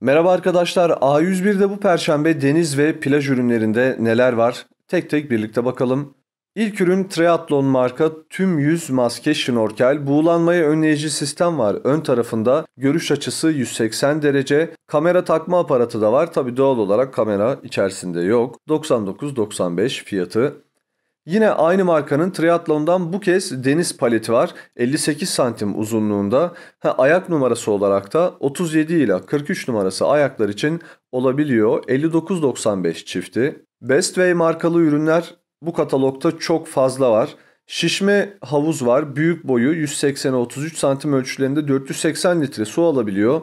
Merhaba arkadaşlar. A101'de bu perşembe deniz ve plaj ürünlerinde neler var? Tek tek birlikte bakalım. İlk ürün Triathlon marka tüm yüz maske şnorkel buğulanmayı önleyici sistem var. Ön tarafında görüş açısı 180 derece. Kamera takma aparatı da var. Tabi doğal olarak kamera içerisinde yok. 99.95 fiyatı. Yine aynı markanın triatlondan bu kez deniz paleti var. 58 santim uzunluğunda. Ha, ayak numarası olarak da 37 ile 43 numarası ayaklar için olabiliyor. 59.95 çifti. Bestway markalı ürünler bu katalogta çok fazla var. Şişme havuz var. Büyük boyu 180'e 33 santim ölçülerinde 480 litre su alabiliyor.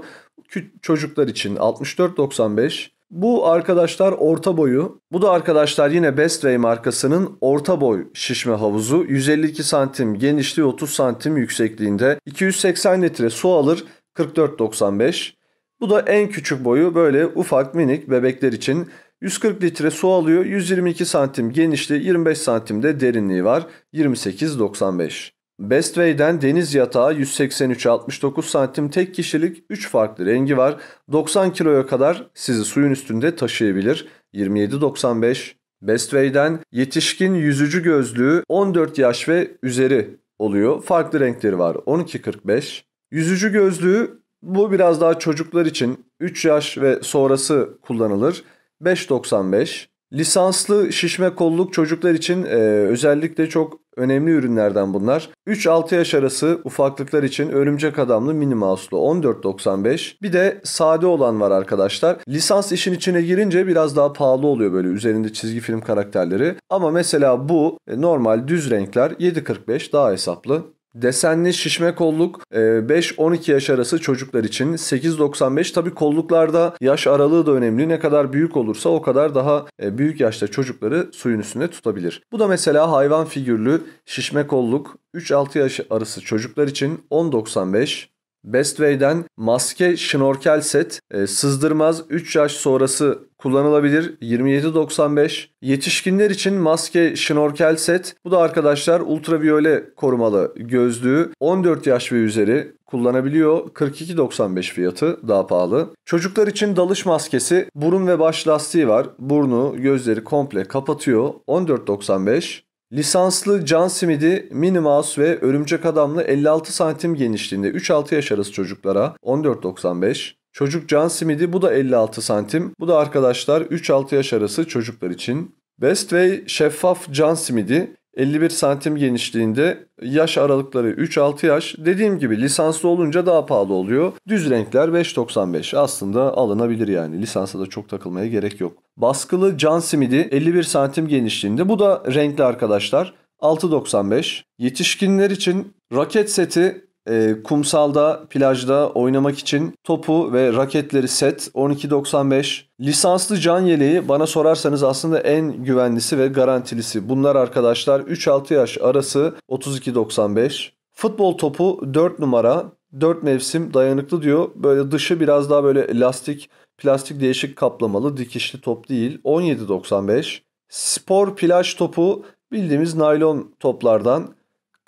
Çocuklar için 64.95 bu arkadaşlar orta boyu. Bu da arkadaşlar yine Bestway markasının orta boy şişme havuzu. 152 santim genişliği 30 santim yüksekliğinde. 280 litre su alır 44.95. Bu da en küçük boyu böyle ufak minik bebekler için. 140 litre su alıyor. 122 santim genişliği 25 santimde derinliği var. 28.95. Bestway'den deniz yatağı 183-69 santim tek kişilik 3 farklı rengi var. 90 kiloya kadar sizi suyun üstünde taşıyabilir. 27.95 Bestway'den yetişkin yüzücü gözlüğü 14 yaş ve üzeri oluyor. Farklı renkleri var. 12.45 Yüzücü gözlüğü bu biraz daha çocuklar için 3 yaş ve sonrası kullanılır. 5.95 Lisanslı şişme kolluk çocuklar için e, özellikle çok Önemli ürünlerden bunlar. 3-6 yaş arası ufaklıklar için örümcek adamlı mini mouse'lu 14.95. Bir de sade olan var arkadaşlar. Lisans işin içine girince biraz daha pahalı oluyor böyle üzerinde çizgi film karakterleri. Ama mesela bu e, normal düz renkler 7.45 daha hesaplı. Desenli şişme kolluk 5-12 e, yaş arası çocuklar için 8-95 tabi kolluklarda yaş aralığı da önemli ne kadar büyük olursa o kadar daha e, büyük yaşta çocukları suyun üstünde tutabilir. Bu da mesela hayvan figürlü şişme kolluk 3-6 yaş arası çocuklar için 10.95 Bestway'den maske şnorkel set e, sızdırmaz 3 yaş sonrası kullanılabilir 27.95. Yetişkinler için maske şnorkel set bu da arkadaşlar ultraviyole korumalı gözlüğü 14 yaş ve üzeri kullanabiliyor 42.95 fiyatı daha pahalı. Çocuklar için dalış maskesi burun ve baş lastiği var burnu gözleri komple kapatıyor 14.95. Lisanslı Can Simidi Minnie Mouse ve Örümcek Adamlı 56 santim genişliğinde 3-6 yaş arası çocuklara 14.95, çocuk Can Simidi bu da 56 santim, bu da arkadaşlar 3-6 yaş arası çocuklar için. Bestway şeffaf Can Simidi 51 santim genişliğinde yaş aralıkları 3-6 yaş. Dediğim gibi lisanslı olunca daha pahalı oluyor. Düz renkler 5.95 aslında alınabilir yani lisansa da çok takılmaya gerek yok. Baskılı can simidi 51 santim genişliğinde bu da renkli arkadaşlar. 6.95 Yetişkinler için raket seti e, kumsalda, plajda oynamak için topu ve raketleri set 12.95. Lisanslı can yeleği bana sorarsanız aslında en güvenlisi ve garantilisi. Bunlar arkadaşlar 3-6 yaş arası 32.95. Futbol topu 4 numara 4 mevsim dayanıklı diyor. Böyle dışı biraz daha böyle lastik, plastik değişik kaplamalı dikişli top değil. 17.95. Spor plaj topu bildiğimiz naylon toplardan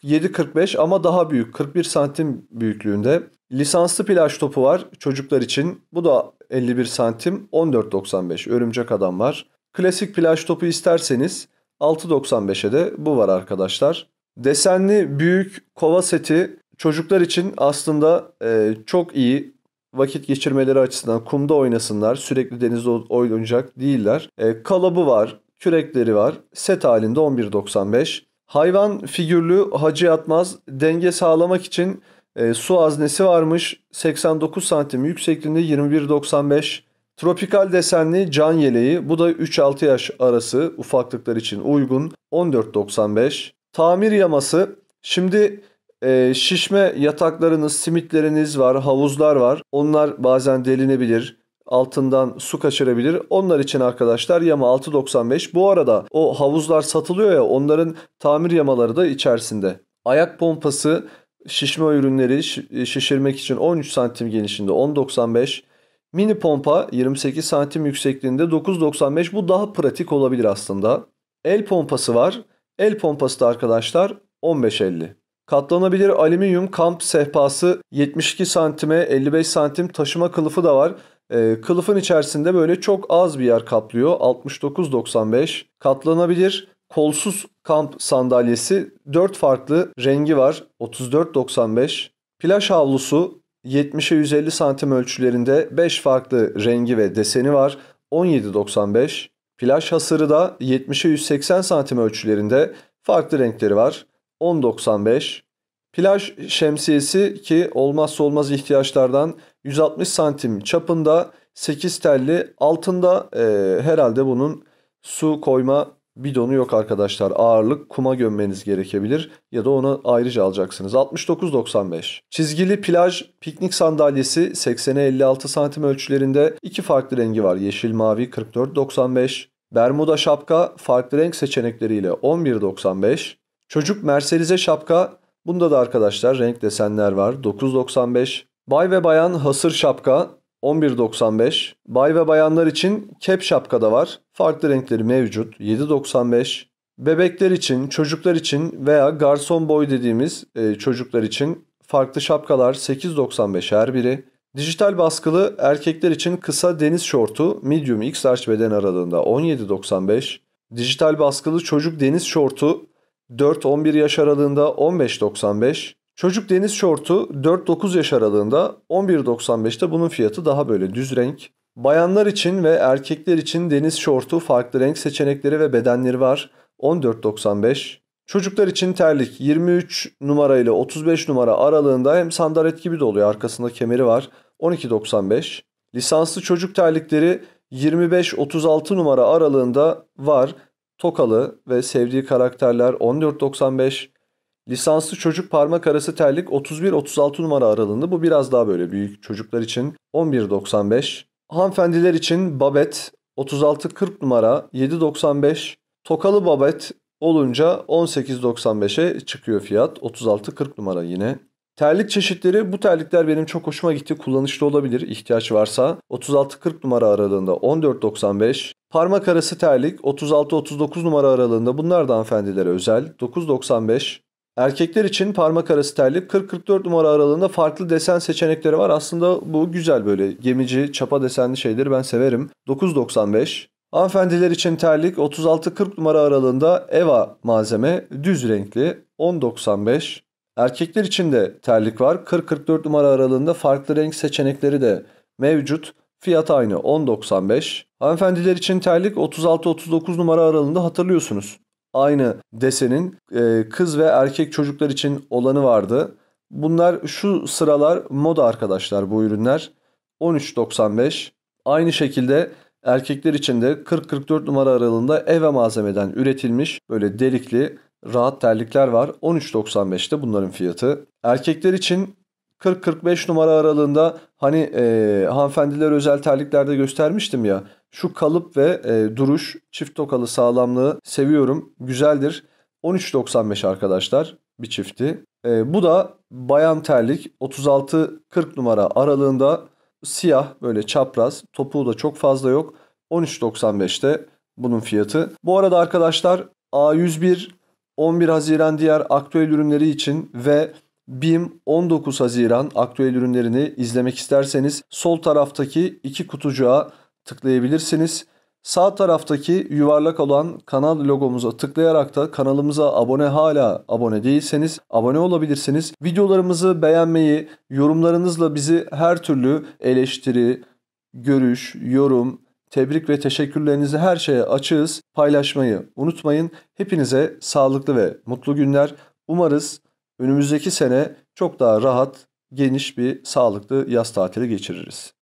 7.45 ama daha büyük 41 santim büyüklüğünde. Lisanslı plaj topu var çocuklar için. Bu da 51 santim 14.95 örümcek adam var. Klasik plaj topu isterseniz 6.95'e de bu var arkadaşlar. Desenli büyük kova seti çocuklar için aslında e, çok iyi vakit geçirmeleri açısından kumda oynasınlar. Sürekli denizde oynayacak değiller. E, kalabı var, kürekleri var. Set halinde 11.95. Hayvan figürlü Hacı Yatmaz denge sağlamak için e, su aznesi varmış. 89 santim yüksekliğinde 21.95. Tropikal desenli can yeleği bu da 3-6 yaş arası ufaklıklar için uygun 14.95. Tamir yaması şimdi e, şişme yataklarınız, simitleriniz var, havuzlar var. Onlar bazen delinebilir altından su kaçırabilir. Onlar için arkadaşlar yama 6.95. Bu arada o havuzlar satılıyor ya onların tamir yamaları da içerisinde. Ayak pompası şişme ürünleri şişirmek için 13 santim genişliğinde 10.95. Mini pompa 28 santim yüksekliğinde 9.95 bu daha pratik olabilir aslında. El pompası var. El pompası da arkadaşlar 15.50. Katlanabilir alüminyum kamp sehpası 72 santime 55 santim taşıma kılıfı da var. E, kılıfın içerisinde böyle çok az bir yer kaplıyor. 69.95 katlanabilir kolsuz kamp sandalyesi 4 farklı rengi var. 34.95 plaj havlusu 70'e 150 santim ölçülerinde 5 farklı rengi ve deseni var. 17.95. Plaj hasırı da 70'e 180 santim ölçülerinde farklı renkleri var. 10.95. Plaj şemsiyesi ki olmazsa olmaz ihtiyaçlardan 160 santim çapında 8 telli altında e, herhalde bunun su koyma bidonu yok arkadaşlar. Ağırlık kuma gömmeniz gerekebilir ya da onu ayrıca alacaksınız. 69.95. Çizgili plaj piknik sandalyesi 80'e 56 santim ölçülerinde iki farklı rengi var. Yeşil mavi 44.95. Bermuda şapka farklı renk seçenekleriyle 11.95. Çocuk merserize şapka bunda da arkadaşlar renk desenler var 9.95. Bay ve bayan hasır şapka 11.95. Bay ve bayanlar için kep şapka da var. Farklı renkleri mevcut 7.95. Bebekler için, çocuklar için veya garson boy dediğimiz e, çocuklar için farklı şapkalar 8.95 her biri. Dijital baskılı erkekler için kısa deniz şortu medium x large beden aralığında 17.95. Dijital baskılı çocuk deniz şortu 4-11 yaş aralığında 15.95. Çocuk deniz şortu 4-9 yaş aralığında 11.95'te bunun fiyatı daha böyle düz renk. Bayanlar için ve erkekler için deniz şortu farklı renk seçenekleri ve bedenleri var. 14.95. Çocuklar için terlik 23 numara ile 35 numara aralığında hem sandalet gibi de oluyor. Arkasında kemeri var. 12.95. Lisanslı çocuk terlikleri 25-36 numara aralığında var. Tokalı ve sevdiği karakterler 14.95. Lisanslı çocuk parmak arası terlik 31-36 numara aralığında. Bu biraz daha böyle büyük çocuklar için 11.95. Hanımefendiler için babet 36-40 numara 7.95. Tokalı babet olunca 18.95'e çıkıyor fiyat. 36-40 numara yine. Terlik çeşitleri bu terlikler benim çok hoşuma gitti. Kullanışlı olabilir ihtiyaç varsa. 36-40 numara aralığında 14.95. Parmak arası terlik 36-39 numara aralığında bunlar da hanımefendilere özel. 9.95. Erkekler için parmak arası terlik 40-44 numara aralığında farklı desen seçenekleri var. Aslında bu güzel böyle gemici, çapa desenli şeyleri ben severim. 9.95. Hanımefendiler için terlik 36-40 numara aralığında Eva malzeme düz renkli 10.95. Erkekler için de terlik var. 40-44 numara aralığında farklı renk seçenekleri de mevcut. Fiyat aynı 10.95. Hanımefendiler için terlik 36-39 numara aralığında hatırlıyorsunuz aynı desenin e, kız ve erkek çocuklar için olanı vardı. Bunlar şu sıralar moda arkadaşlar bu ürünler. 13.95. Aynı şekilde erkekler için de 40-44 numara aralığında eve malzemeden üretilmiş böyle delikli rahat terlikler var. 13.95'te bunların fiyatı. Erkekler için 40-45 numara aralığında hani e, hanımefendiler özel terliklerde göstermiştim ya şu kalıp ve e, duruş çift tokalı sağlamlığı seviyorum. Güzeldir. 13.95 arkadaşlar bir çifti. E, bu da bayan terlik 36-40 numara aralığında siyah böyle çapraz. Topuğu da çok fazla yok. 13.95'te bunun fiyatı. Bu arada arkadaşlar A101 11 Haziran diğer aktüel ürünleri için ve BİM 19 Haziran aktüel ürünlerini izlemek isterseniz sol taraftaki iki kutucuğa tıklayabilirsiniz. Sağ taraftaki yuvarlak olan kanal logomuza tıklayarak da kanalımıza abone hala abone değilseniz abone olabilirsiniz. Videolarımızı beğenmeyi, yorumlarınızla bizi her türlü eleştiri, görüş, yorum, tebrik ve teşekkürlerinizi her şeye açığız. Paylaşmayı unutmayın. Hepinize sağlıklı ve mutlu günler. Umarız önümüzdeki sene çok daha rahat, geniş bir sağlıklı yaz tatili geçiririz.